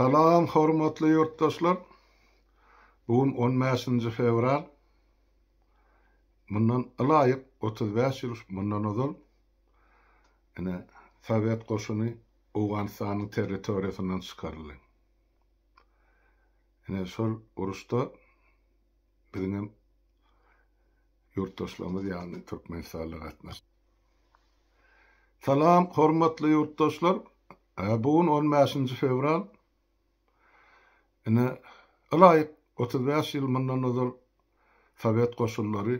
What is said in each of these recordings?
Salam, hormatly ýurtdaşlar. Bugun 15-nji fevral. Mundan ilayıp 35 ýyl mundan ozal. Ene Sowet goşuny Awganistanyň territoriýasyndan çykaryldy. Ene şol uruşda bizim ýurtdaşlarymyz ýa-ni türkmenistanlar gatnaşdy. Salam, hormatly ýurtdaşlar. Bugun 15-nji fevral Ine ylaýyp 35 ýyl mundan ozal Sowet goşullary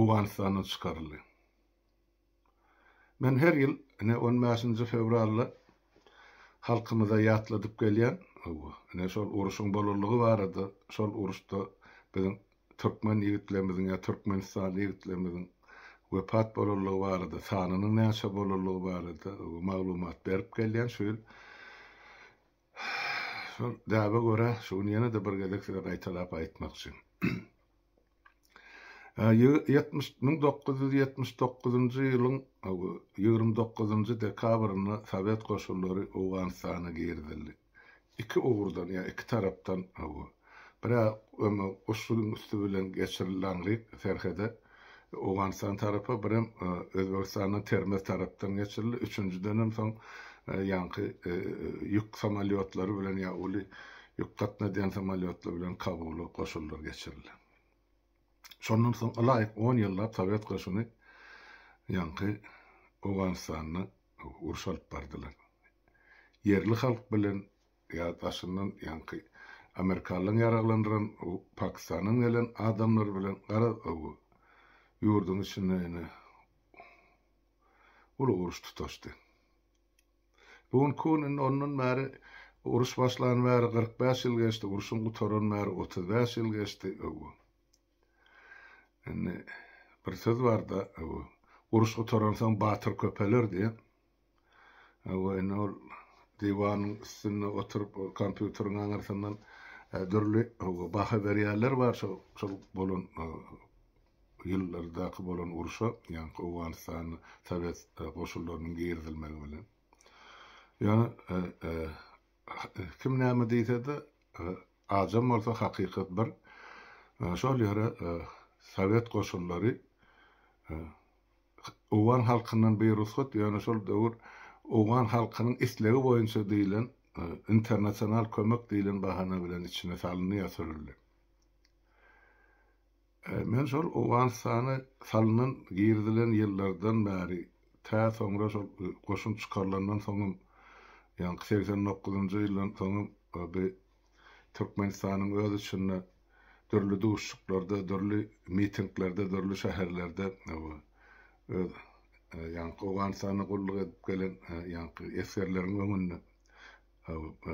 Awganistana çykaryldy. Men her yıl ne 15-nji fevralda yatladıp ýatladyp gelýän, ine şol uruşun bolurlugy bar sol Şol uruşda bizim Türkmen ýigitlerimiziň ya Türkmenistan ýigitlerimiziň wepat bolurlugy bar edi, sanynyň näçe bolurlugy bar edi, maglumat berip gelýän şöyle. دابە گۆرە شونیەنە دەبرگەdekler aytalap aytmakçy. 1979-njy ýylyň 29-njy dekabrynda Sowet goşullary Awganistana girdildi. Iki owurdan, ýa iki tarapdan awa. E, Bira usulun üstü bilen geçirilenli ferhede Awganistan tarapy, birim e, Özbekistanyň Termez tarapdan geçirildi. Üçünji dönem soň e, yanki e, e, yük samolyotlary bilen ya uly yük gatna diýen samolyotlary bilen kabulu goşullar geçirildi. Şondan soň alaýyk 10 ýyllap Sowet goşuny yanki Awganistanyny uruş alyp Yerli halk bilen ya taşından yankı Amerikalyň ýaraglandyran Pakistan'ın gelen adamlar bilen gara öwü yurdun içinde ulu uruş tutuşdy. Bugün kunin onun meri uruş başlan meri 45 yıl geçti, uruşun torun meri 35 yıl geçti. Yani bir söz var da, uruşu toransan batır köpeler diye. Yani o divanın üstüne oturup kompüterin anırsından e, dürlü baha veriyenler var şu, şu bolun e, yıllardaki bolan uruşa, yani Afganistan Sovet e, koşullarının girdilmegi bilen. Yani e, e, e, kim näme diýse-de ajam bolsa hakykat bir. Şol ýere Sowet goşullary Owan halkının bir rusxat, yani şol döwür Owan halkynyň islegi boýunça diýilen internasional kömek diýilen bahana bilen içine salynýa sürüldü. Men şöyle Owan sany salynan girdilen ýyllardan bäri ta soňra şol goşun çykarlandan soňam yani 89-njy ýylyň abi, Türkmenistan'ın Türkmenistanyň öz üçin dörlü duşluklarda, dörlü mitinglerde, dörlü şäherlerde e, yani Awganistanyň gulluk edip gelen e, yani esgerleriň öňünde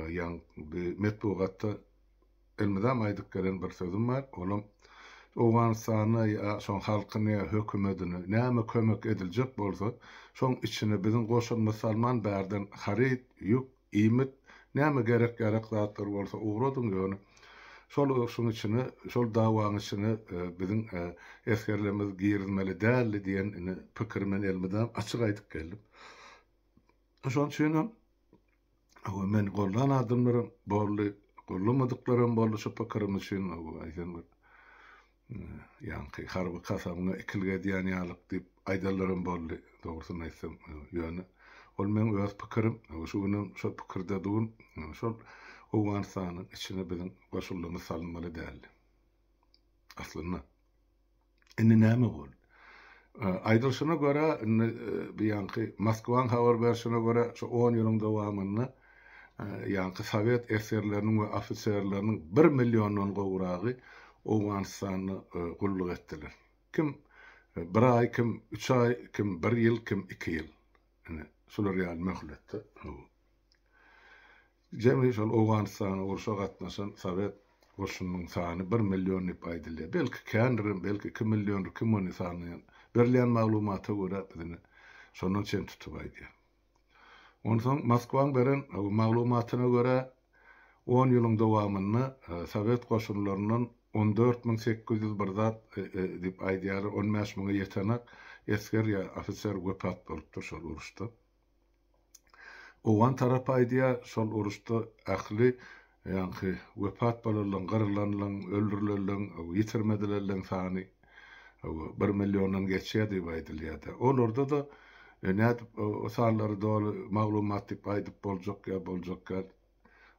yani bir metbugatda elmedam aydık gelen bir sözüm var. Olam Owansany ya şoň halkyny, hökümetini näme kömek ediljek bolsa, şoň içini biziň goşun musalman bärden harit, yük, iýmit, näme gerek gerek zatlar bolsa uğradym ýöne. Şol şoň içine, şol dawaň içini e, biziň e, eskerlerimiz girilmeli däldi diýen pikirmen elmeden açyk aýdyp geldim. Şoň üçin men gollan adamlarım bolly, gollamadıklarım bolly şu pikirimi üçin var ýanky harby kasamyna ikilge diýen ýalyk diýip aýdalarym boldy, dogrusyny e, aýtsam ýöne. Ol meň öz pikirim, şu günem şu pikirde dugun, şu Awganistanyň içine biziň goşullygy salmaly däldi. Aslında. Indi näme bol? Aýdylşyna görä, bir ýanky Moskwan habar berşine görä, şu 10 ýylyň dowamyny ýanky Sowet eserleriniň we ofitserleriniň 1 milliondan gowragy Afganistan'ı gulluk e, ettiler. Kim e, bir ay, kim üç ay, kim bir yıl, kim iki yıl. Yani şular yani möhletdi. Cemli şol Afganistan'a urşa gatnaşan Sovet Goşunun sani 1 milyon ip aydılya. Belki kendirin, belki 2 milyon, 2 milyon sani. Berliyen maglumata göre bizini sonun için tutup Onun son Moskva'n beren maglumatına göre 10 ýylyň dowamyny e, Sowet goşunlarynyň 14801 e, dip aýdýar 15 müňe ýetanak esker ýa ofitser wepat bolupdy şol uruşda. Owan tarap aýdýar şol uruşda ahli ýa-ni wepat bolanlar, garlanlar, öldürilenler, ýitirmedilenler sany 1 millionndan geçýär diýip aýdylýar. Olarda da e, nädip e, o sanlary dolu maglumat diýip aýdyp boljak ýa boljak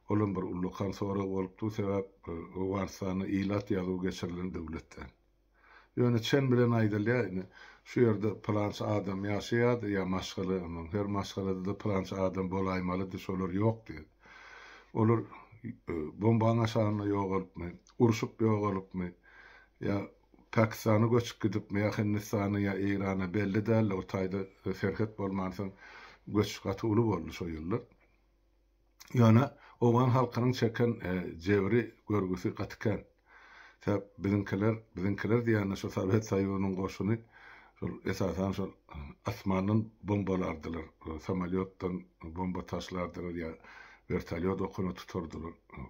Olan bir ulluqan sonra bolupdu, sebäp Warstany e, ilat ýazyp geçirilen döwletden. Ýöne çen bilen aýdylýar, şu yerde planç adam ýaşaýar, ýa maşgala, her maşgalada da planç adam bolaýmalydy, şolar ýok diýdi. Olar e, bombaň aşagyna ýogalypmy, urşup ýogalypmy, ýa Pakistana göçüp gidipmi, Ya Hindistana ya İran'a belli değil. o taýda e, ferhet bolmansyň göçüp gaty uly boldy şo ýyllar. Yani oman halkynyň çeken jebri görgüsi gatkan. Täp bizimkiler, bizinkiler diýende şu Sovet Soýuzynyň goşuny şol esasan şol asmandan bombalardylar. E, Samolýotdan bomba taşlardylar ýa vertolyot okuny tuturdylar. E,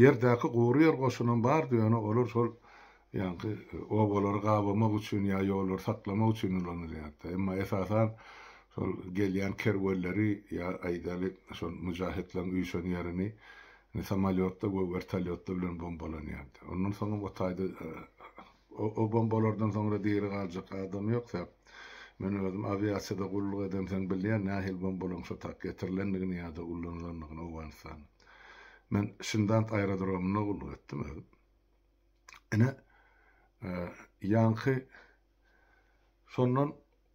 Yerdäki gowry ýer goşunyň bar yani olur şol ýa-ni e, obalar gabamak üçin ýa ýollar saklamak üçin ulanylýar. ama esasan сол келген кервеллери я айдалып сол мужахидлер үйшөн ne самолетте bu вертолетте bilen bombalanýardy. onun soňra bu taýda e, o bombalardan soňra diýeri galjak adam ýoksa men özüm aviasiýada gulluk edemsen bilýän nähil bombalaň şu tak getirilendigini ýa-da gullanylanyny owansan. ben şundan aerodromuna gulluk etdim özüm. Ene e, yankı sondan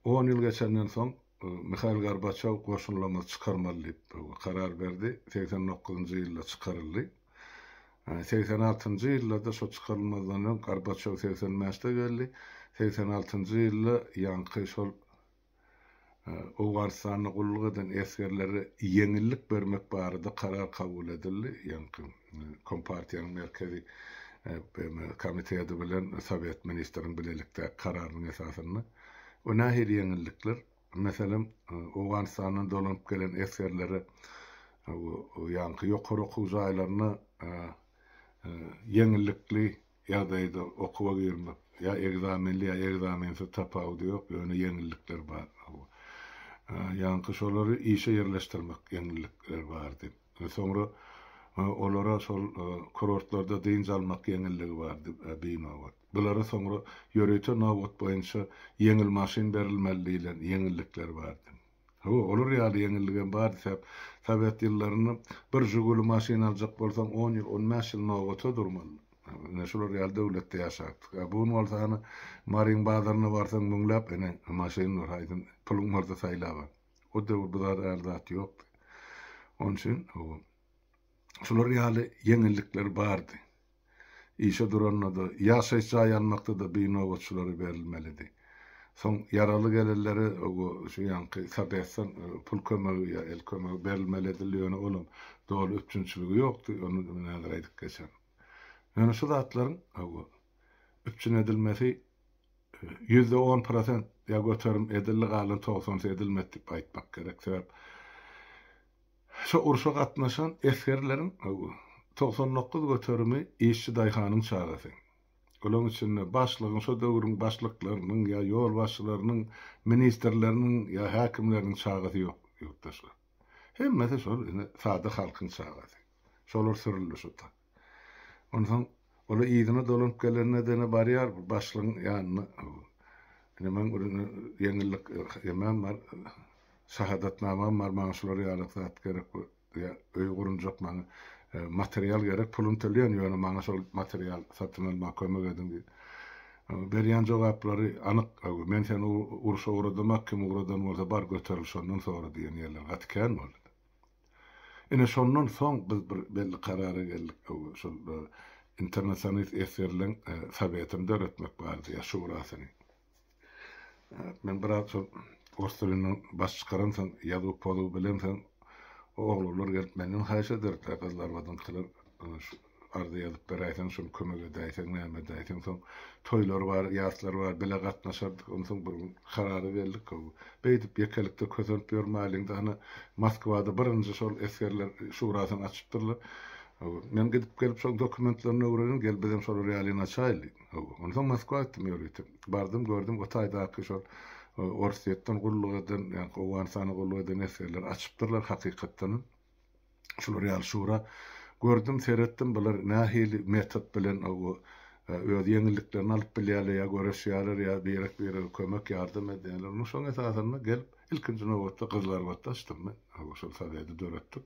10 ýyl geçenden soň Mikhail Gorbachev koşullama çıkarmalı karar verdi. 89. yılda çıkarıldı. 86. yılda da şu çıkarılmadan önce Gorbachev 85'te geldi. 86. yılda yankı şol e, Ugaristanyň gulluk eden esgerlere ýeňillik bermek barada karar kabul edildi. Ýanky e, Kompartiýanyň e, merkezi komiteti bilen Sowet ministrinin bilelikte kararynyň esasyny. O nähil ýeňillikler Mesela Afganistan'dan e, dolanıp gelen eskerleri e, yankı yok kuruku uzaylarına e, yenilikli yadaydı okuva girmek. Ya egzamenli ya egzamensiz tapavdı yok. Böyle yenilikler var. Yankı şoları işe yerleştirmek yenilikler vardı. Sonra olara sol kurortlarda dinç almak yenilliği vardı bina var. Bunları sonra yörüte navot boyunca yeňil maşin berilmeliyle yeňillikler bardy. Ha, olur ýaly yeňilligen bar desep, tabiat ýyllaryny bir jugul maşin aljak bolsam 10 ýyl, 15 ýyl navota durmaly. Ne şular ýaly döwletde ýaşapdyk. Bu bolsa hany marin bazaryna barsan müňläp ene maşin bar, aýdym puluň barsa saýlawa. O döwür bu zat erdat ýok. Onun üçin şular ýaly yeňillikler bardy işe da yaş eşya yanmakta da bina goçuları verilmeliydi. Son yaralı gelirleri o şu şey yankı sabahsan e, pul kömeği ya el kömeği verilmeliydi. Yani oğlum doğru üpçünçülüğü yoktu. Onu münaziraydık geçen. Yani şu zatların o üpçün edilmesi e, yüzde on prosent ya götürüm edilli galın toğsansı edilmedi dip aytmak gerek. Sebep şu urşa katnaşan eskerlerin o 99 göterimi işçi dayhanın çağrısı. Onun için başlığın, şu dövrün başlıklarının ya yol başçılarının, ministerlerinin ya hakimlerinin çağrısı yok yurttaşlar. Hem mesela şol sade halkın çağrısı. Şolur sürüllü şu da. Ondan ola iyidine dolanıp gelen nedeni bariyar başlığın yanına. Hemen ben yenilik, hemen var, şahadatnamam var, manşuları yanıklı at gerek bu. Ya, öygurun çok e, material gerek pulun tölýän ýöne maňa şol material satyn almak kömek edin. Berýän e, jogaplary anyk men sen urşa uğradamak kim uğradan bolsa bar göteril şondan sonra diýen ýerler gatkan bol. Ene sonun soň biz bir belli karara geldik. Şol e, internasyonal eserleň sovetini döretmek bardy ýa şurasyny. Men biraz şol Orstolunun baş çıkaran yazıp olup bilen oğlurlar gelip menden haş edirdiler kızlar badımtılar ıı, arda yazıp beraytan son kömek edaytan näme edaytan son toylar bar ýaslar bar bile gatnaşardyk onsoň bir karary berdik beýdip ýekelikde közelip ýörmäliňde hany Moskwada birinji şol eskerler şurasyny açypdyrlar Ben gidip gelip şol dokumentlerini öwrenim, gel bizim şol realini açaylı. Ondan Moskwa etdim ýörüýtüm. Bardım gördüm, o taýdaky şol orsiyetten gullugadan yani kowan sana gullugadan eserler açypdyrlar hakykatdan şol real şura gördüm seyretdim bunlar nahili metot bilen o e, öz yeniliklerini alıp bilýärler ya göreşýärler ya berek berek kömek yardım edýärler. Onuň şoň esasyna gelip ilkinji nowatda gyzlar wata açdym men. Şol sadede döretdik.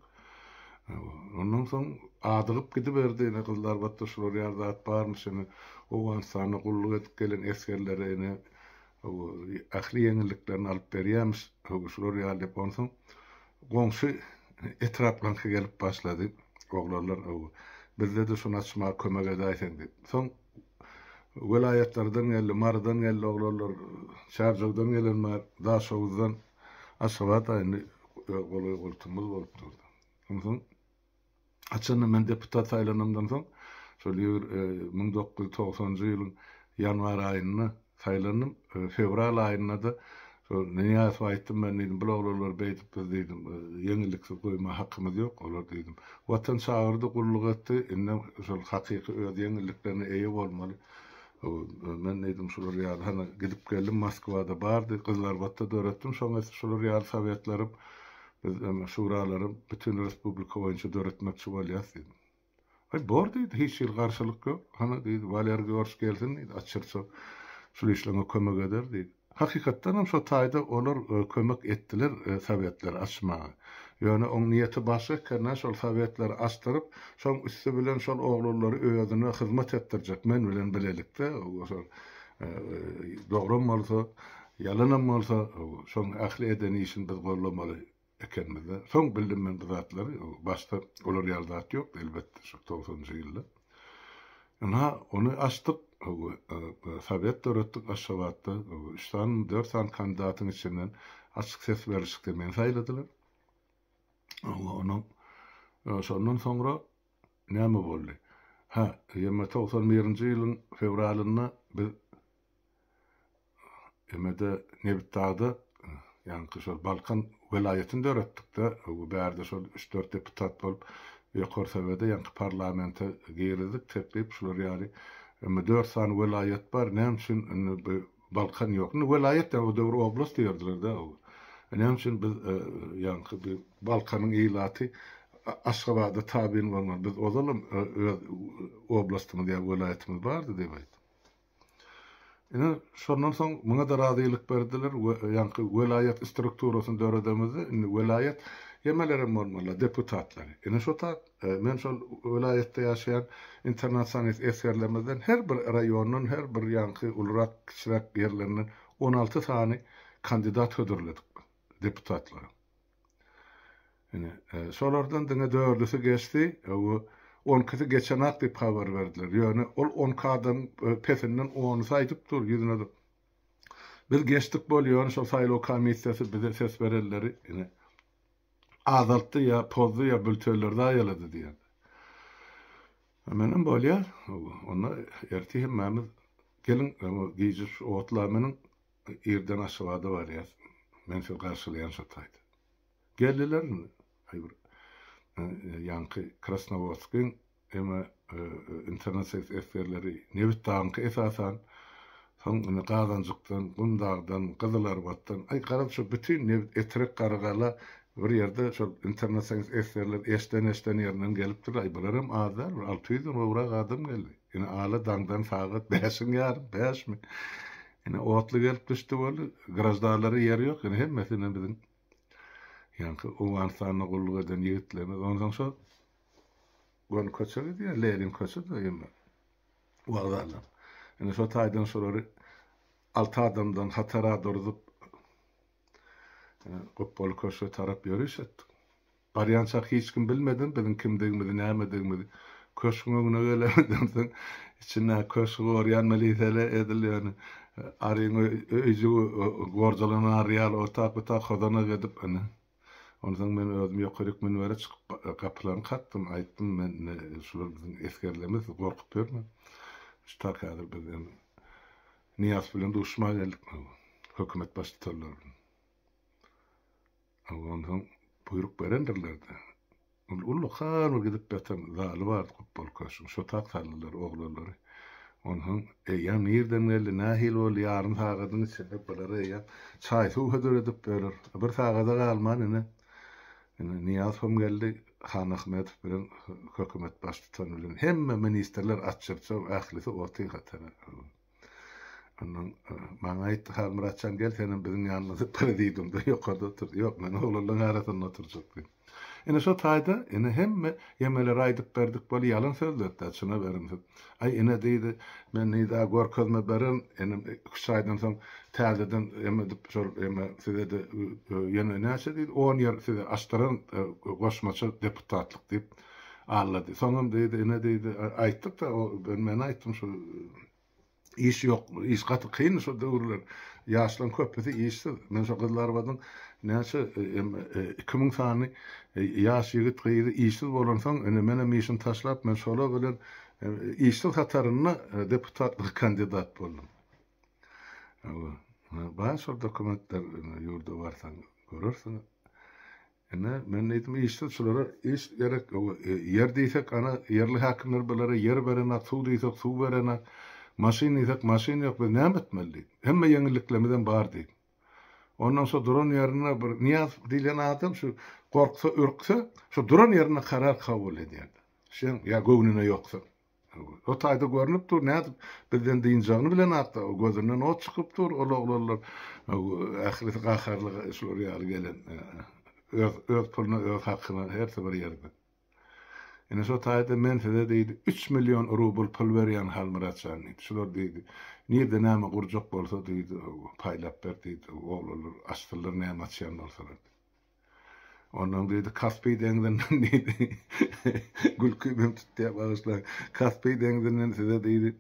Ondan soň adygyp gidip berdi ene gyzlar wata şol da at barmyş ene o ansany gulluk edip gelen eskerlere ene ahli ýeňilliklerini alyp berýärmiz höwüşler ýaly dep bolsun. Goňşy etraplanky gelip başlady. Oglarlar bizde de şuna çyma kömek edaýsyn dip. Soň velayetlerden geldi, Mar'dan geldi oglarlar, Şarjogdan gelenler, Daşovuzdan aşgabat aýny golay e, goltumuz bolup durdy. Soň açyny men deputat aýlanymdan soň şol 1990-njy ýylyň ýanwar sayılarının e, fevral ayında da niyaz vaytım ben dedim bula olarlar beýdip biz dedim ýeňilliksiz goýma hakkymyz ýok olar dedim watan şaýyrdy gullyk etdi indi şol hakyky öz ýeňilliklerine eýe bolmaly men e, dedim şular ýaly hana gidip geldim Moskova'da bardy kızlar vatta döretdim şoňa şular şu sovetlerim biz şuralarım şuralarym bütün respublika boýunça döretmekçi bolýas dedim Ay bor dedi hiç ýyl garşylyk ýok hana dedi Valer Gorski gelsin dedi açyrsa şulişlenge kömek ederdi. diýip. Hakykatdan Tayda şu taýda e, ettiler, kömek etdiler Sowetler açmaga. Ýöne oň niýeti başga eken şol Sowetler açdyryp, şoň üstü bilen şol oglulary öýadine hyzmat etdirjek. Men bilen bilelikde şol e, dogry bolsa, yalan bolsa, şoň ähli edeni işin biz gollamaly ekenmiz. Soň bildim men bu zatlary başda olar ýaldat ýok elbetde şu 90-njy Она, оны аштық, совет дөрөттік ашабатты, 3-4 сан кандидатын ішінен ашық сес берішікті мен сайлатылы. Оны, сондан соңра нәмі болды. Ha, 91-nji ýylyň fevralynda biz emede Nebitdagda, ýani şol Balkan welaýetini döretdik-de, bu bärde şol 3-4 deputat bolup Korsavada yani parlamente geyredik tepleyip şular yani 4 san velayet bar nem için ıı, Balkan yok. Velayet de o doğru oblast derdiler da o. Nem için biz ıı, yani Balkan'ın ilatı Aşgabat'a tabiin olmaz. Biz o zaman ıı, oblastımız yani velayetimiz vardı demeydi. Ene şondan soň muňa da razylyk berdiler we ýanky velayat strukturasyn döredemizi, indi velayat yemələri mormonlar, deputatları. E, nəşota, e, mən şol vilayətdə yaşayan internasyonist əsgərlərimizdən her bir rayonun, hər bir yankı, ulrak, kiçirək yerlərinin 16 tane kandidat ödürledik deputatlara. Yani, e, solardan dine dördüsü geçti, e, o, 12'si geçen hak deyip haber verdiler. Yani ol 10 kadın e, petinden 10 saydık dur, yüzüne dur. Biz geçtik bol yani şu sayılı o komissiyası bize ses verirleri. Yani, azalttı ya pozdu ya bültörlerde ayaladı diyen. Menin bolya ona erti hemmemiz gelin otla oğutlarının irden aşıvadı var ya. Menfil karşılayan şataydı. Geldiler mi? Hayır. E, e, yankı Krasnovodsk'ın ama e, internet eserleri nevit dağınki esasan Son Gazancık'tan, Gundağ'dan, Kızılarba'dan, ay karab şu bütün nevit etrek kargala bir ýerde internet internetseňiz eserler eşden eşden ýerinden gelipdir. Ay bilerem azar 600 owra gadam geldi. Ýene ala dandan fagat 5'in ýarym, 5mi? Ýene otly gelip düştü düşdi bol, graždanlary ýeri ýok. Ýene hem meselem biziň ýanky Owansanyň gulluk eden ýigitlerini ondan şo gol köçe diýer, lerin köçe yine. Wagdalar. Yani şo taýdan şolary altı adamdan hatara dordup qo'pol ko'rsatib yurishadi baryansak hech kim bilmedi bizning kimligimizni nimaligimizni köşküne öyle içine köşkü oryan melitele ediliyor. Arayın özü gorcalan arayal otak otak kodana gidip hani. Ondan ben özüm yokarık men vere çıkıp kapılarını kattım. Ayttım ben şular bizim eskerlerimiz korkup görme. Şu takadır bizim. Niyaz bilen duşma geldik mi? Hükümet başlıtırlarını ondan buyruk berendirlerdi. Ullu karmı gidip betem zalı vardı kubbol köşün. Şu tak tarlalar oğlanları. Onun eýän nirden geldi nähil bol ýaryn sagadyň içinde bilere ya. Çay suw hödür edip berer. Bir sagada galman ene. Ene Niyaz hom geldi Han Ahmet bilen hökümet baş tutan bilen hemme ministerler atçyrsa ahlisi ortaýa gatana. E, bana aytdyha Muratcan gel senin bizim yanımızda para diýdim de ýokarda otur. Ýok, men oglurlaryň arasynda oturjak diýdim. Ene şu taýda ene hemme yemeler aydıp berdik bol yalan sözler de şuna berim. Ay ene deydi men nida gorkozma berim ene 3 e, aydan soň tälden eme dip şol eme size de ýene e, näçe deydi 10 ýer size aştaran goşmaçy deputatlık diýip ağladı. Soňam deydi, ene deydi, aýtdyk da, ben men aýtdym şu iş yok, iş katı kıyın şu dövrler. Yaşlan köpüsü işte, Men şu kızlarbadan näçe 2000 sany yaş yigit gyýry işsiz bolansaň, ene menem işini taşlap men şola bilen e, işte hataryna e, deputatlık kandidat boldum. Ba şol dokumentler ýurda e, barsaň görürsiň. Ene ben dedim işte şolara iş gerek yer diýsek ana yerli hakimler bilere yer berena, suw diýsek suw berena, Maşinaysak maşina yok biz näme etmeliyik? Hemme ýeňilliklemeden bar diýip. Ondan sonra duran ýerine bir niyaz diýilen adam şu korksa, ürkse, şu duran ýerine karar kabul edýär. Şey ya göwnüne ýoksa. O taýda görünüp dur, näde bizden diýinjagini bilen atda, o gözünden ot çykyp dur, ola olarlar ahiret gaharlygy şol ýaly gelen e, e, öz öz pulunu öz hakyny her bir ýerde. Yani så tar det menfede deydi 3 million rubl pul berýän halmyratsan diýdi. Şular deydi. Nirde näme gurjak bolsa deydi, paýlap ber deydi. Oğlular aşdylar näme açýan bolsa. Ondan deydi Kaspey dengizinden deydi. Gül kübüm tuttu bağışla. Kaspey dengizinden size deydi.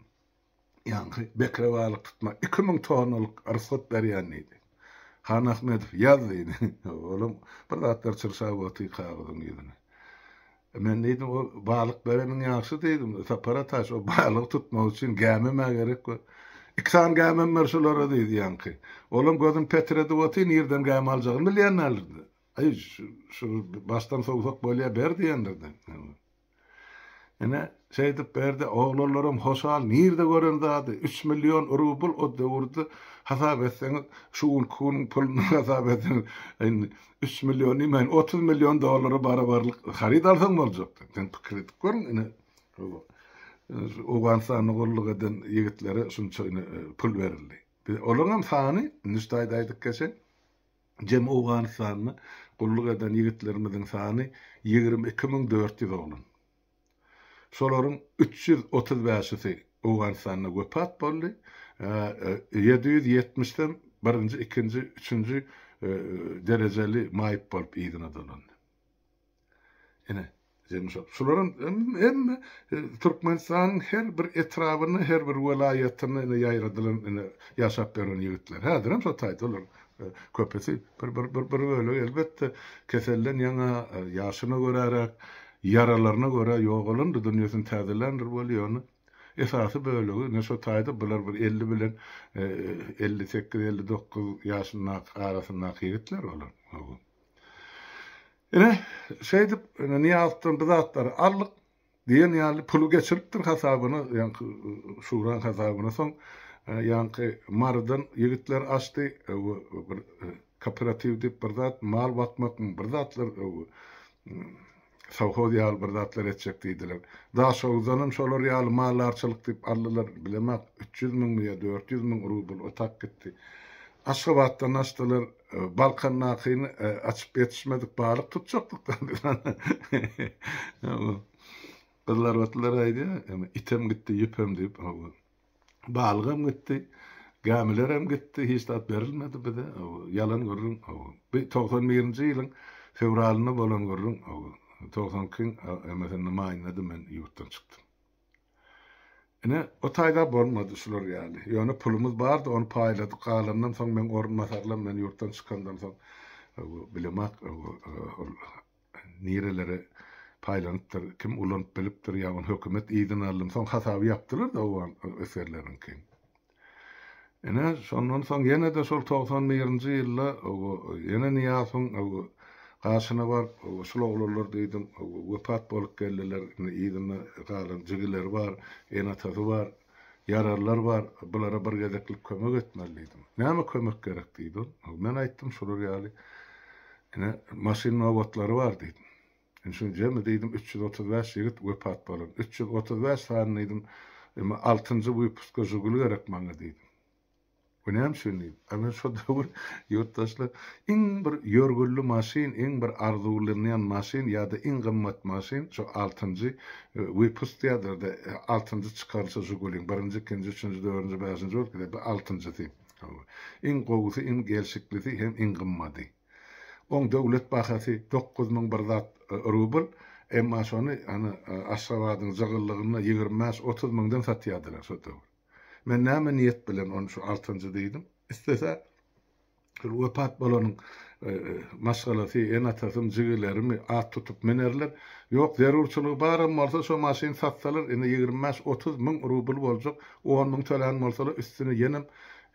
Yankı bekrevalık tutma. 2000 tonoluk arsat berýän deydi. Han Ahmedov yaz deydi. Oğlum bir zatlar çırşağı batıyı kağıdın yedini. Ben dedim o balık berenin yaxşı dedim. Tapara taş o balık tutmak için gəmimə gerek var. İki tane gəmim var şulara dedi yankı. Oğlum gözüm petrede otin yerden gəmi alacağını milyon alırdı. Ay şu, şu baştan soğuk bolya ber diyenlerden. Yine şeydi berdi oğullarım hoşal nirde göründadı. 3 milyon rubul o döwürde hasap etseniz şu kun pulunu hasap etseniz 3 milyon imen 30 milyon dolara barabarlık harid alsan boljaktı. Sen pikir edip görün yine Ogan sany gurluk eden yigitlere şunça e, pul verildi. Olunam sany nüştaýda aýdyk geçe jem ogan sany gurluk eden yigitlerimizin sany 22400 olun солорун 335-сі Уғанстанына көпат болды. 770-тен birinci, ikinci, üçüncü e, dereceli mayıp bolup iyidin adalandı. Yine demiş ol. Şuların hem e, Türkmenistan'ın her bir etrafını, her bir velayetini yayradılan, yaşap veren yiğitler. Ha, direm so tayt olur. E, köpesi bir, bir, bir, bir böyle elbette kesellen yana yaşını görerek, yaralarına göre yoğulundu, dünyasını täzelendir bolýany. Esasy bölegi ne şu taýda bular bir 50 bilen 58-59 ýaşyna arasynda ýigitler bolar. Ene şey dip niyazdan bizatlar allyk diýen ýaly pulu geçiripdir hasabyny, ýanky şuran hasabyny soň ýanky mardan ýigitler açdy bir kooperativ dip bir zat mal batmak bir zatlar e, совхоз ýaly e, e, bir zatlar etjek diýdiler. Daşowzanam şolar ýaly mallarçylyk dip aldylar, bilemek 300 bin ýa 400 bin rubl otak gitdi. Aşgabatdan açdylar, Balkan nakyny açyp yetişmedik, balyk tutjakdyk. Kızlar batlar aýdy, item gitdi, ýepem diýip, balygam gitdi. Gamiler hem gitti, hiç tat berilmedi bir de. Yalan görürüm. 91. yılın fevralını bolan görürüm mesela King maynladım ben yurttan çıktım. Ene o tayda bolmadı şular yani. Yani pulumuz bardı onu payladık galamdan soň men orunmasarlam men yurttan çıkandan e, bu soň bilemek nirelere paylanypdyr, kim ulanyp bilipdir ýa-ni hökümet ýydan alym Son hasaby yaptılar da o an kim. Ene şondan soň ýene-de şol 90-njy ýylda ýene o. Haşına var, şula olurlar dedim, vefat bolup geldiler, iyidimle galan jigiler var, enatası var, yararlar var, bulara bir gedeklik kömek etmeliydim. Näme kömek gerek deydim. Men aýtdym şular ýaly. Ene maşin nowatlary bar deydim. Yani şunu cemi deydim 335 yigit vefat bolan. 335 sanydim. 6-njy wypuska jugul gerek maňa deydim. Önemsizliyim. Ama şu davul yurttaşlar en bir yorgullu masin, en bir arzulanan masin, ya da en kımmat maşin şu altıncı vipus e, diyadır da e, altıncı çıkarsa şu golün birinci, ikinci, üçüncü, dördüncü, beşinci olur ki altıncı diyeyim. En kovusu, en gerçeklisi hem en kımmadi. On devlet bahası 9 min bir zat e, rubl, emma şonu aşağı vadın zığırlığına 20-30 mindən satyadılar şu davul menname niyet bilen onu şu altıncı deydim. İstese wepat bolanın e, e, maşgalasi, en atasım, jigilerimi at tutup minerler. Yok, zerurçuluğu barım olsa şu maşin satsalar, ene 25-30 min rubul olacak, 10 min tölen olsalar üstüne yenim,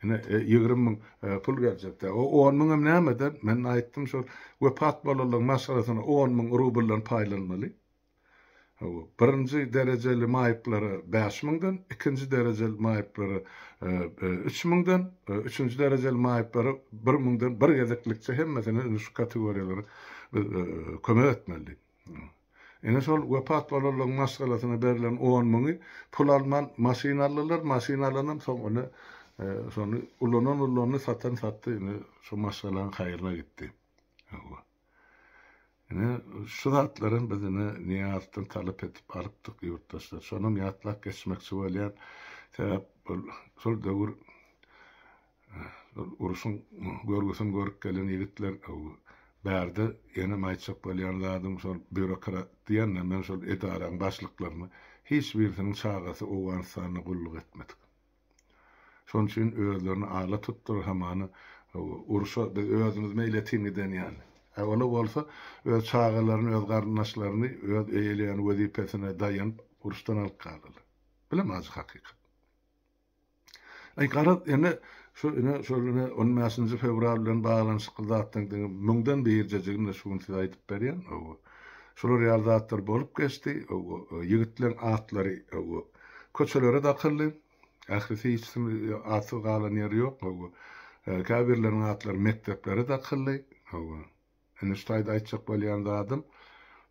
ene 20 min pul gelecek de. O 10 minim nämeden? Men aýtdym şol wepat bolanın maşgalasına 10 min rubullan paýlanmaly birinci dereceli mayıpları 5 ikinci dereceli mayıpları e, e, 3 e, üçüncü dereceli mayıpları 1 mingdan bir hem hemmesini şu kategorileri kömek etmeli. Ene sol vefat bolarlygyň maskalasına berilen 10 müňi pul alman masinalylar masinalanam soň ony sonu ulanan ulanyny satan satdy. Ene şu maskalaň gitti. gitdi. Yani şuratların bizini niyatdan talep edip alıptık yurttaşlar. Şonu niyatlak geçmek söyleyen sebep sol dövür e, uruşun görgüsün görüp gelen yigitler bärde yeni maýçap bolýanlardyň şol bürokrat diýenle men şol edaren başlyklaryny hiç birisiniň çağasy Awganistanyna gulluk etmedik. Şonuň üçin özlerini ala tutdur hamany uruşa biz özümiz meýletini yani. Onu bolsa öz çağalaryny, öz garnaşlaryny öz eýleýän wezipesine daýanyp uruşdan alyp galylar. Bilem az hakykat. Ay garat ene şu ene şoluna 15-nji fevral bilen baglanşykly zatdan müňden beýerjejigini şuň size aýdyp berýän. Şolar ýardatlar bolup geçdi. Ýigitleriň atlary köçelere dakyldy. Ahrisi içsin atı galan ýeri ýok. Kabirlerin atlar mekteplere dakylly. Эништайды айтчак болýan adam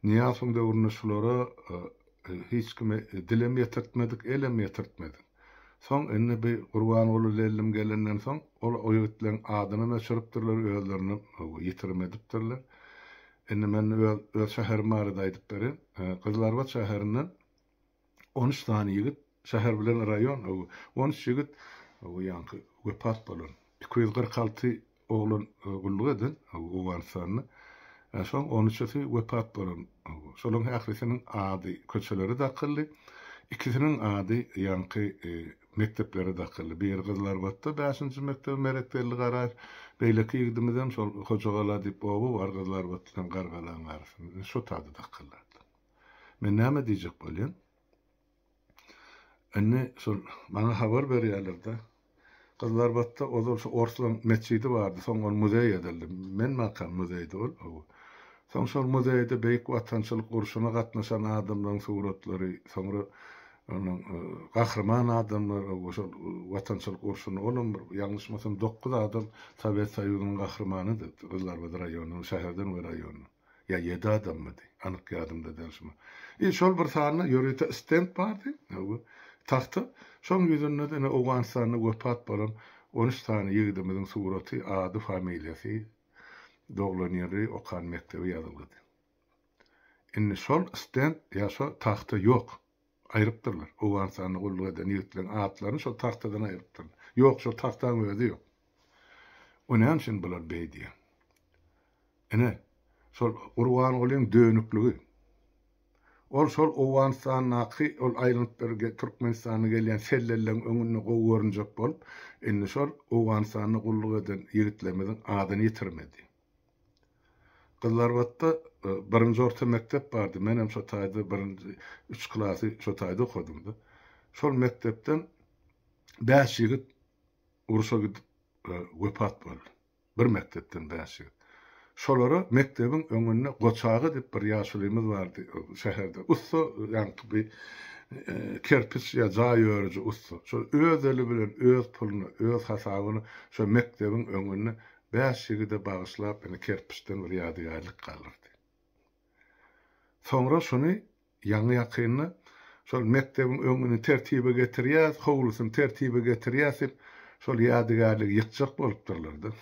Niýasyň döwrünüşlere e, hiç kime e, dilem ýetirtmedik, elem ýetirtmedik. Son indi bir Gurban ulu ellim gelenden soň ol oýatlan adyny meşrup öýlerini ýetirmedipdirler. Indi men öz şähermarda aýdyp berin, Gyzlarbat e, şehrinin 13 tane ýigit şäher bilen raýon, 13 ýigit o ýanky wepat bolan. 246 oglun gulluk edin, o Şoň onun üçüsi wepat bolan. Şoň ährisiniň ady köçeleri dakylly, ikisiniň ady ýanky e, mekteplere dakylly. Bir gyzlar batda 5-nji mekdep meretdeli garar. Beýleki ýigdimizem şol hojagala dip obu bar gyzlar batdan gargalan garsyn. Şu taýda dakyllar. Men näme diyecek bolýan? Anne son bana habar berýärler da. Gyzlar batda o da şu Orslan mesjidi bardy. Soň ol muzey edildi. Men makam muzeydi ol. Soňşol muzeyde beýik watançylyk gurşuna gatnaşan adamlaryň suratları, soňra onun kahraman e, adamlar, oşal watançylyk e, gurşuna olan ýalňyşmasam 9 adam Sovet Soýuzynyň gahrymanydyr. Gyzlarbyt raýonynyň şehirden we raýonynyň. Ya yedi adam mıydı? Anık yardımda derşme. E şol bir sahne yörüte stent ne Bu tahtı. Şol yüzünde ne Afganistan'da vefat bolan 13 tane yigidimizin surati, adı, familiyasi, doglanyary okan mektebi yazylgan. Inni sol isten yaşa tahta ýok. Ayrıktırlar. O ansanı gullugadan da niyetlerin ağatlarını sol tahtadan ayrıktırlar. Yok sol tahtan öyledi O ne ansin bular sol urwan olin dönüklügi. Ol sol o ansanı ol aylant berge Turkmen sani gelyen sellerlerlerin önünü gönü gönü gönü gönü gönü gönü gönü Qıllarvatda e, birinci orta mektep vardı. Menem şotaydı, birinci, üç klası klasi şotaydı da. Şol mektepten beş yigit uruşa gidip e, vepat boldu. Bir mektepten beş yigit. Şolara mektebin önüne goçağı dip bir yaşılığımız vardı e, şehirde. Usta, yani bir e, kerpiç ya cay öğrücü usta. Şol öz eli bilen, öz pulunu, öz hasabını şu mektebin önüne beşigi de bağışlap ene kerpişden bir ýadyýarlyk kalırdı. Soňra şunu ýaňy ýakyny şol mekdebiň öňüni tertibe getirýär, howlusyny tertibe getirýär, şol ýadygarlyk ýykjak bolup durlardy.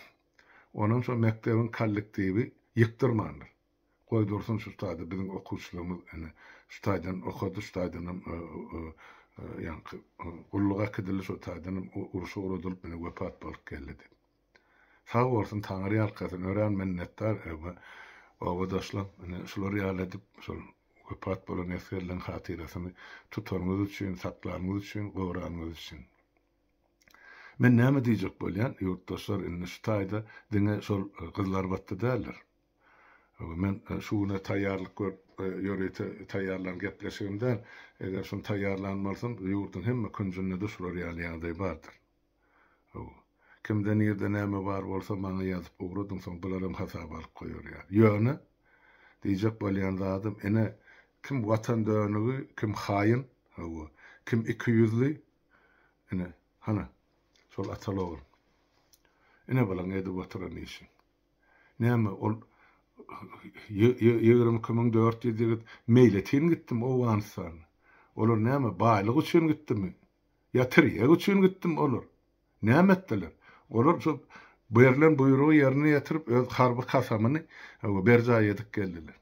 Onuň şol mekdebiň kollektiwi ýykdyrmandyr. Goý dursun şu stady biziň okuwçylarymyz ene stadydan okady stadydan e, e, e, ýanky gulluga kidilip şu stadydan uruşa urudulyp ene wepat bolup geldi. Sağ olsun Tanrı ýalkasyn ören minnetdar e, Obadaşlar, yani şuları ýaladip, şol wepat bolan eserlerin hatirasyny tutarmız için, saklarmyz için, gowranmyz için. Men näme diýjek bolýan, yurttaşlar indi şu taýda diňe şol gyzlar e, batdy däldir. Men e, şuna taýýarlyk ýörete taýýarlan gepleşigimden, eger şun taýýarlanmasyn, ýurtun hemme künjünde de şular ýalyňda bardyr kimde nerede neme var bolsa bana yazıp uğradın soň bularym hasap alyp goýarýar. Ýöne diýjek bolýan adam ene kim watan döwnügi, kim haýin, hawa, kim iki ýüzli, ene hana şol atalogur. Ene bilen edip oturan işin. Näme ol 20.400 ýygyt meýletin gittim o wansan. Olur näme baylyk üçin gitdim. Ýa tirýek üçin gitdim olur. ettiler? Olur, Olursa buyurulan buyruğu yerine yatırıp, öz harbı kasamını berza yedik geldiler.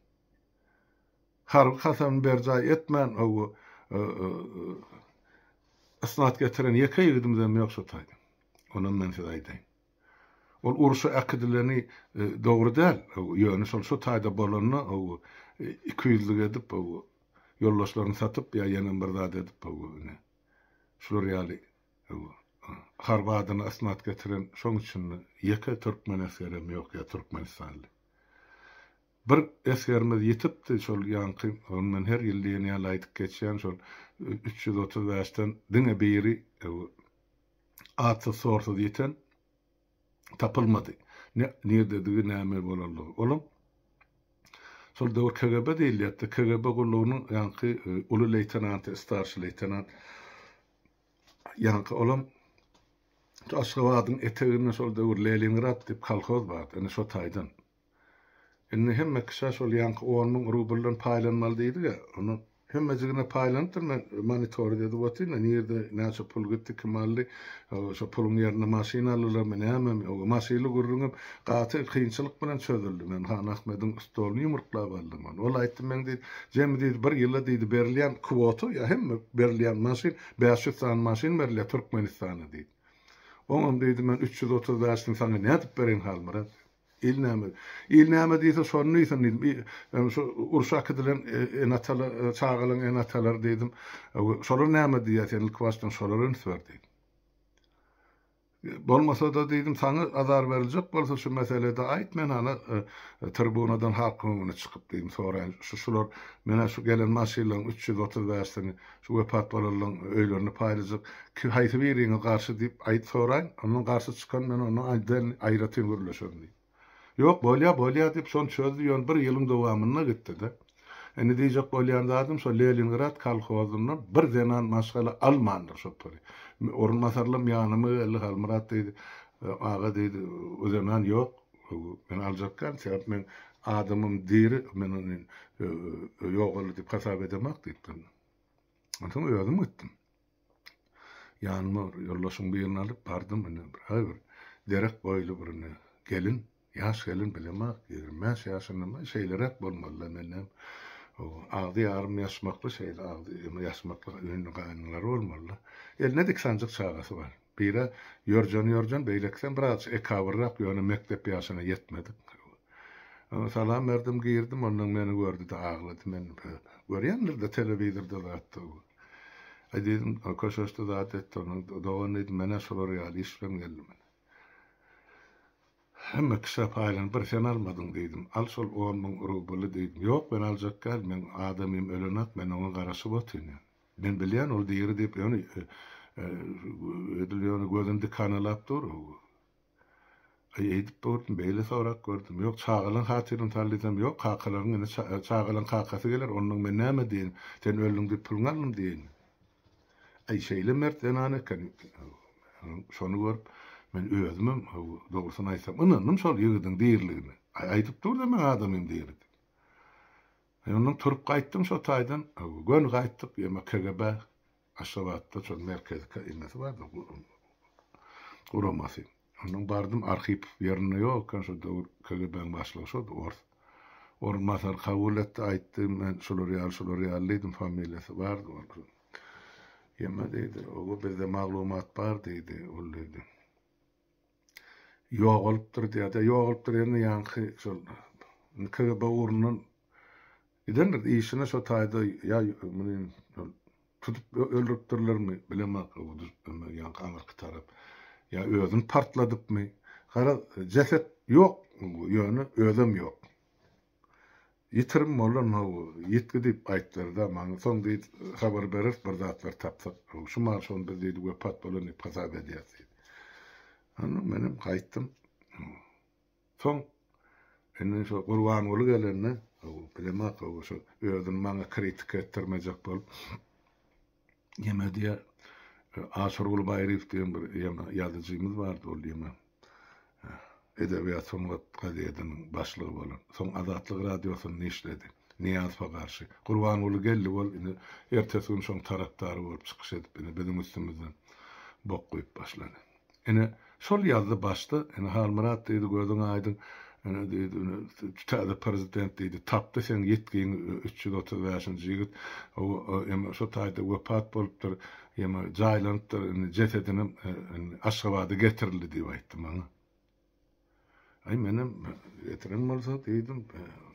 Harbı kasamını berza etmen o e, e, e, ısnat getiren yaka yığdımdan yoksa sotaydı. Onun men sizaydayım. Ol urşu akidilerini doğru değil. Yönü sol tayda bolonu o 200'lük edip o yollaşlarını satıp ya yenen bir zat edip o ne. Şular yali o Harvard'ını isnat getiren şoň üçin ýeke türkmen eserim yok ya türkmenistanly. Bir eserimiz de şol yankı, onun her ýyl ýene aýdyp geçýän şol 335-den diňe beri atı sorsuz yeten tapılmadı. Ne niye dediği näme bolarly. Olam Sol döwür KGB deýildi. KGB yankı ýanky e, uly leytenanty, starşy leytenant ýanky olam Asra vaadın eteğinde sol dövür leylinrat dip kalkoz vaad, ene so taydan. Enne hemme kısa sol yank oğanmın rubullan paylanmalı deydi ya, onu hemme zigine paylanıdır, men manitori dedi vatina, nirde nasa pul gitti kimalli, so pulun yerine masin alırlar, men hemem, o masili gurrungum, qatı kıyınçılık bilen çözüldü, men Han Ahmet'in stolunu yumurtla baldım onu. Ola ettim men dedi, cem deydi, bir yılla deydi, berliyan kuvotu, ya hem berliyan masin, 500 tane masin berliyan Türkmenistan'a dedi. Oňam diýdim men 330 dersin sana ne edip berin halmyra. İlnäme. İlnäme diýse sorunu ýetim diýdim. Men şu urşak edilen en enatala e, çağalan enatalar diýdim. E, sorun näme diýýär? Yani ilk başdan sorun sördüm. Bolmasa da dedim sana azar verilecek bolsa şu meselede ait men ana e, e tribunadan halk önüne çıkıp dedim sonra şu şular mena şu gelen maşilan 330 versini şu vepat balaların öylerini paylaşıp ki haytı birine karşı deyip ait sonra onun karşı çıkan men onu aydın ayratın vuruluşun deyip. Yok bolya bolya deyip son çözdü yön bir yılın devamına gitti de. E ne diyecek bolyan dadım so Leningrad kalkozundan bir denan maşgala almandır şopuri орынбасарлым янымы элли халмырат дейді ага дейді өзенан жоқ мен алып жатқан себеп мен adamım diri men e, e, yoğurlu dip kasap edemek deyiptim. Ondan öğrendim ettim. Yanıma yollaşım bir yerine alıp bardım beni bir ay bir derek boylu birini gelin, yaş gelin bilemek, 25 yaşında şeyler hep bulmalı benim ağdı yarım yaşmaklı şeyler, ağdı yaşmaklı ünlü kaynıları olmalı. Elinedik sancık çağası var. Bira yorcan yorcan beyleksen biraz ekavırrak yönü mektep yaşına yetmedik. Salam verdim girdim ondan beni gördü de ağladı men e, görýändir de televizorda da atdy. E, dedim, koşuşda da atdy, onu da onu dedim, mena şolar ýaly işlem geldi. Hem kısa paylan bir sen almadın deýdim. Al sol oğan min rubuly deýdim. Yok ben alacak gal men adamym ölenat men ona garasy botyny. Ben bilýän ol diýeri diýip ýöne edilýän gözümde kanalap ay edip durdum, beýle sorak gördüm. Yok çağılan hatyrim tallydam. Yok kakalaryň çağılan kakasy geler. Onuň men näme diýin? Sen öldüň diýip pulgalym diýin. Ay şeýle mertden anakan. Şonu görüp men özümüm dogrusyny aýsam ynannym şol ýigidiň diriligini aýdyp durdy men adamym dirdi Ondan turup gaýtdym şo taýdan, gön gaýtdyp, ýeme KGB Aşgabatda şol merkezde innesi bardy. Guramasy. Ondan bardım arxiv ýerine ýok, şo KGB-niň başlygy şo ors. Ormasar kabul etdi, aýtdy, men şol real, şol real dedim, familiýasy bardy. Ýeme dedi, o bizde maglumat bar dedi, ol dedi ya da diýär. Yoğalıptır diýende ýanky şol KGB urunun gidendir işine şo taýda ya meni tutup öldürüpdirlermi bilemek bu ýanky Amerika taraf, Ya özün mı, kara ceset yok yani özüm yok. Yitirim bolan o yetki dip aýtdylar da maňa soň diýip habar berer bir zatlar tapdyk. Şu marşon biz diýdi we pat bolan dip Anladın Benim kayıttım. Son. Enin şu kurban olu gelenini bilemek o şu ödün bana kritik ettirmeyecek bol. Yeme diye Aşurgul Bayrif diye bir yeme, yadıcımız vardı o yeme. Edebiyat son kadiyedinin başlığı olan. Son Azatlık Radyosu'nu ne işledi? Niyaz'a karşı. Kurban olu geldi bol. Ertesi gün şon taraftarı olup çıkış edip bizim üstümüzden bok koyup başladı. Yine Sol yazdı başta. Yani harmanat dedi, gözün aydın. Yani dedi, tutada prezident dedi. Tapta sen yetkin 335 e, yigit. O yani şu tayda vefat bolupdur. Yani jaylanıpdyr, yani cesedinin yani Aşgabat'a getirildi diye aytdı bana. Ay menem getiren bolsa dedim,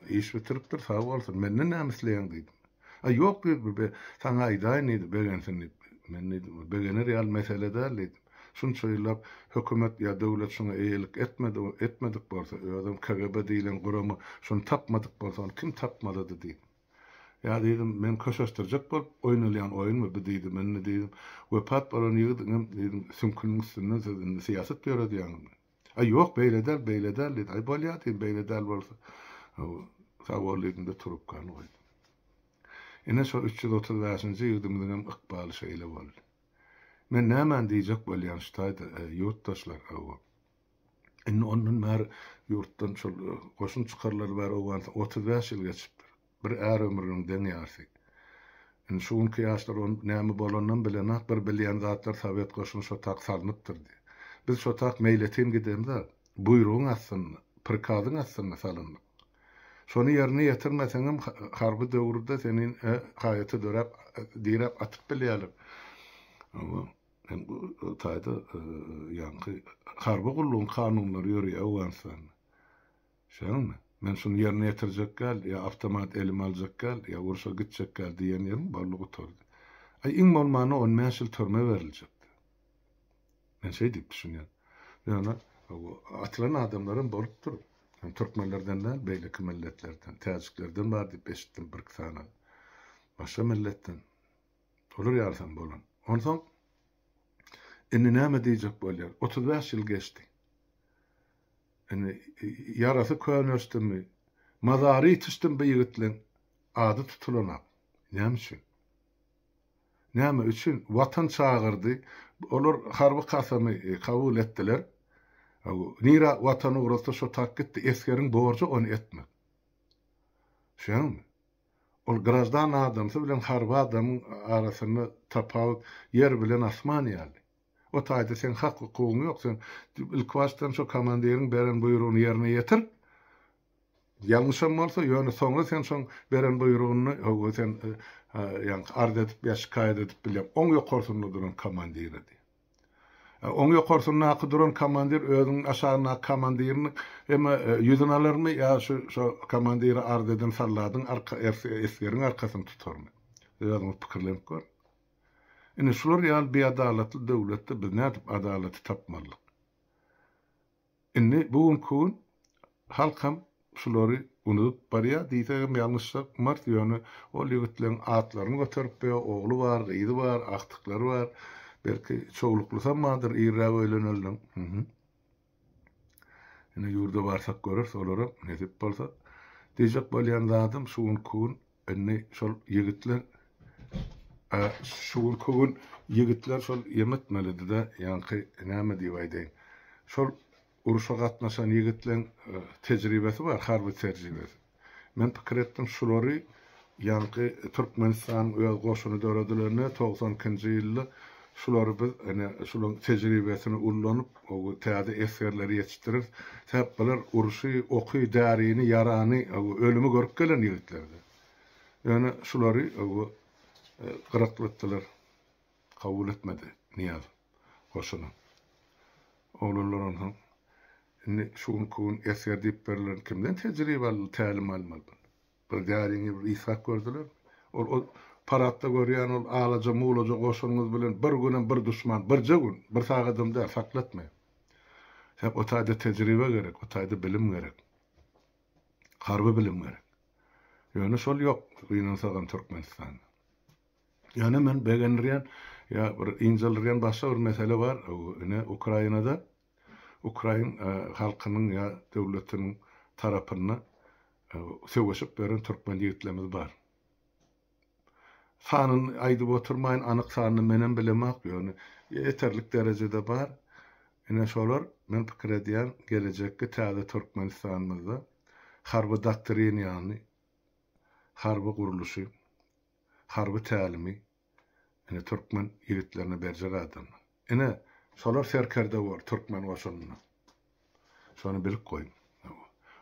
e, İş bitiripdir, sağ olsun. Menne nämisleýän dedim. A yok dedi, sana aýdaýyn dedi, begensin dedi. Men dedim, begener ýal meseleder dedim. Şunça ýyllar hökümet ya devlet şuna eýilik etmedi, etmedik bolsa, e, adam KGB diýilen guramy şunu tapmadık bolsa, kim tapmadı dedi Ya dedim men koşuşturacak bol oynalayan oyun mu dedim men ne dedim. Ve pat balon yığdım dedim sümkünün üstünden sözünde siyaset diyor diyorum. Ay yok beyle der beyle der dedi. Ay bol ya dedim beyle der bolsa. Savolligimde turup kan oydu. Ene şo 335-nji dedim ykbaly şeýle boldy. من نامن دي جقبل يعني شتايد yurttaşlar awa. Inni onun mer yurtdan şol goşun çykarlar bar owan 35 ýyl geçipdir. Bir är ömrüň deni artık. Inni şu günki ýaşlar on näme bolandan bilenat bir bilýän zatlar Sowet goşun şo tak salnypdyr. Biz şo tak meýletim gidemde buyruğun aslında, prikazın aslında salınmak. Şonu yerine yetirmesenim harbi dövrüde senin hayatı dörep, direp atıp bileyelim. Ama hem bu tayda e, yankı harba gullun kanunları yürüye owansan. Şeňmi? Men şunu ýerine ýetirecek gal, ya avtomat elim aljak gal, ya urşa gitjek gal diýen ýerim barlygy tordy. Ay iň bolmany 10 mäşil törme beriljekdi. Men şey diýip Yani o atylan adamlaryň bolup durup, hem türkmenlerden däl, beýleki milletlerden, täziklerden bar diýip eşitdim bir sana. Başga milletden. Olur ýarsan bolan. Ondan ne inname diyecek bolýar. 35 ýyl geçdi. Yani e, yarası köýnöçdüm mi? Mazary tüşdüm bir ýigitlen ady tutulanap. Näme üçin? Näme üçin watan çağırdy? Olar harby kasamy e, kabul etdiler. Nira vatany urasa şu tak gitti. Eskerin borcu onu etmek. Şuýanmy? Ol grajdan adamsa bilen harba adamın arasını tapawut yer bilen asman ýaly. O tayda sen hak hukugun yok. Sen ilk baştan şu komandirin beren buyruğunu yerine yetir. Yanlışam olsa yönü sonra sen şu beren buyruğunu sen e, e, yani ard edip ya şikayet edip bilem. On yok korsunlu duran komandiri diye. Oň ýokarsyny naky duran komandir özüniň aşagyna komandirini ema ýüzüni e, mı ya şu şu komandiri ardeden salladyň arka esgeriň arkasyny tutarmy. Özüňiz pikirlenip gör. Yani şular yani bir adaletli devlette biz ne adaleti tapmalı? Inni bugün kun halkam şuları unutup barya diýsegem ýalňyşlyk mart ýöne o ligitleň atlaryny göterip beýe oğlu var, yzy var, aktyklary var. Belki çoglukly sammadyr ýerä öýleneldim. Mhm. yurda ýurda barsak görür, ne tip bolsa. Diyecek bolýan zadym şuň kun, enne şu ýigitler shugur ee, yigitler şol yemetmelidi de yanky näme diýeýdiň. Şol uruşa gatnaşan yigitleň tejribesi bar, harby tejribesi. Men pikir etdim şulary yanky Türkmenistan öz goşuny döwredlerine 92-nji ýylda şulary biz ene şulun tejribesini ullanyp o täze eserleri ýetişdirir. tepeler biler uruşy, okuy, därini, yarany, ölümi görüp gelen ýigitlerde. Yani şulary o kıraklı e, ettiler. Kabul etmedi Niyaz hoşunu. Olurlar hem, Şimdi şun kun eser deyip berilen kimden tecrübeli təlim almalıdır. Bir dərini bir İshak gördüler. O, o paratda görýän ol alaca mulaca goşunyz bilen bir günem bir düşman, bir gün, bir sagadym da saklatma. Hep o taýda tejribe gerek, o taýda bilim gerek. Harby bilim gerek. Ýöne şol yok, Ýynan sagan Türkmenistan. Yani ben begenriyen ya incelriyen başka bir mesele var. Ne Ukrayna'da Ukrayn halkının ya devletinin tarafını söweşip beren türkmen ýigitlemiz var. Sanın aýdyp oturmaýyn anyk sanyny menen bilemek ýöne ýeterlik derejede bar. Ene şolar men pikir gelecek ki täze Türkmenistanımızda, harbi doktrini yani, harbi kuruluşu, harbi tälimi, yani Türkmen yigitlerini berjere adam. Ene solar serkerde var Türkmen vaşonuna. Şonu bilip koyun.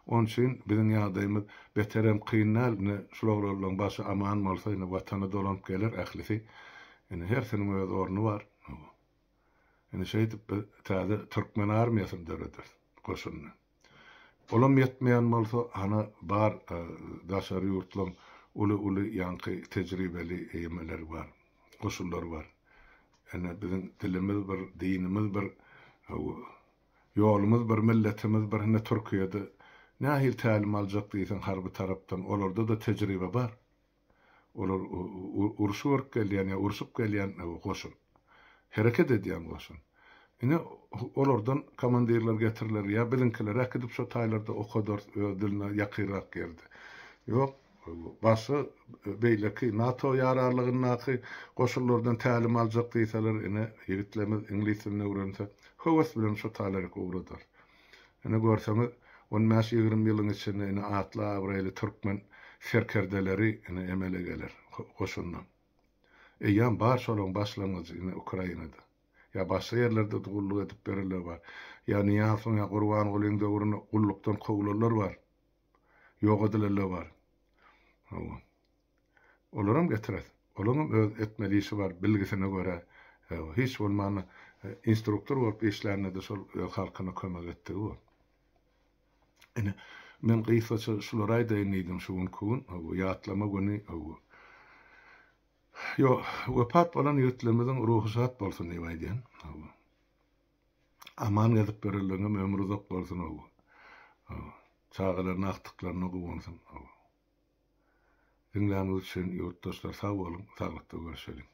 Onun için bizim yağdayımız beterem kıyınlar, ne şuloglarlan başı aman olsa, ne vatanı dolanıp gelir ahlisi. Yani her senin öz ornu var. Yani şey taze Türkmen armiyasını dörüdür koşununu. Olam yetmeyen olsa hana bar e, daşarı yurtlum ulu ulu yankı tecrübeli eğimeler var koşullar var. Yani bizim dilimiz var, dinimiz var, yolumuz var, milletimiz var. Hani Türkiye'de nahil təlim alacak deysen harbi bir taraftan. Olorda da tecrübe var. Olur uruşup gelen, yani uruşup gelen koşun. Hareket ediyen koşun. Yine olordan komandirler getirirler ya bilinkiler akidip şu taylarda o kadar e, diline yakırak geldi. Yok başı e, beýleki NATO ýararlygynaky goşullardan tälim aljak diýseler, ine ýigitlerimiz ingliz dilini öwrense, höwes bilen şu talarga uğradar. Ine görseňiz, 15-20 ýylyň içinde ine atla Avrayli Türkmen serkerdeleri ine emele geler E Eýan bar şolun başlangıcı ine Ukraynada. Ya başga ýerlerde gulluk edip beriler bar. Ya Niýasoň ya Gurban Gulyn döwrüne gullukdan gowularlar bar. Ýok edilerler var. Oğlum. Olurum getiret. Olurum öz etmeli var bilgisine göre. E, hiç olmanı e, instruktor olup işlerine de sol e, halkına kömek etti o. Yani, men gıysa şulara da iniydim şu gün kun, yatlama günü o. Yo, vepat bolan yurtlarımızın ruhu şahat bolsun diye diyen. Aman yazıp verildiğim ömrü uzak bolsun o. Çağaların aktıklarını kuvansın. O. Dinlediğiniz için yurttaşlar sağ olun, sağlıkla görüşelim.